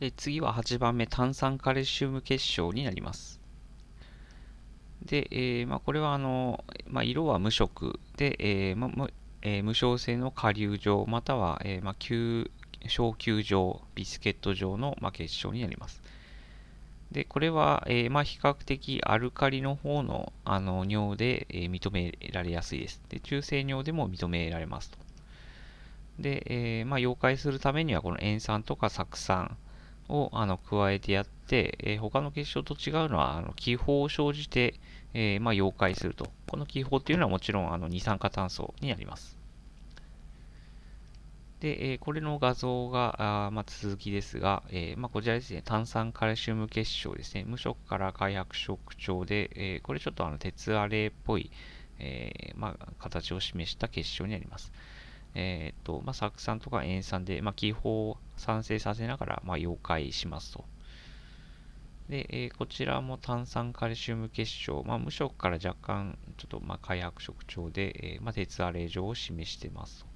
で次は8番目、炭酸カルシウム結晶になります。で、えー、まあ、これはあの、まあ、色は無色で、えー、まあえー、無症性の下流状または、えーまあ、急小球状ビスケット状の、まあ、結晶になります。でこれは、えーまあ、比較的アルカリの方のあの尿で、えー、認められやすいです。で中性尿でも認められますと。で、えーまあ、溶解するためにはこの塩酸とか酢酸をあの加えてやって、えー、他の結晶と違うのは、あの気泡を生じて、えー、まあ、溶解すると。この気泡っていうのはもちろんあの二酸化炭素になります。で、えー、これの画像が、あまあ、続きですが、えまあ、こちらですね、炭酸カルシウム結晶ですね、無色から開白色調で、えこれちょっとあの鉄アレイっぽい、えまあ、形を示した結晶になります。えっ、ー、と、まあ、酢酸とか塩酸で、まあ、気泡を酸性させながら、まあ、溶解しますと。で、えー、こちらも炭酸カルシウム結晶、まあ、無色から若干、ちょっと、まあ、開白色調で、えーまあ、鉄アレ状を示してますと。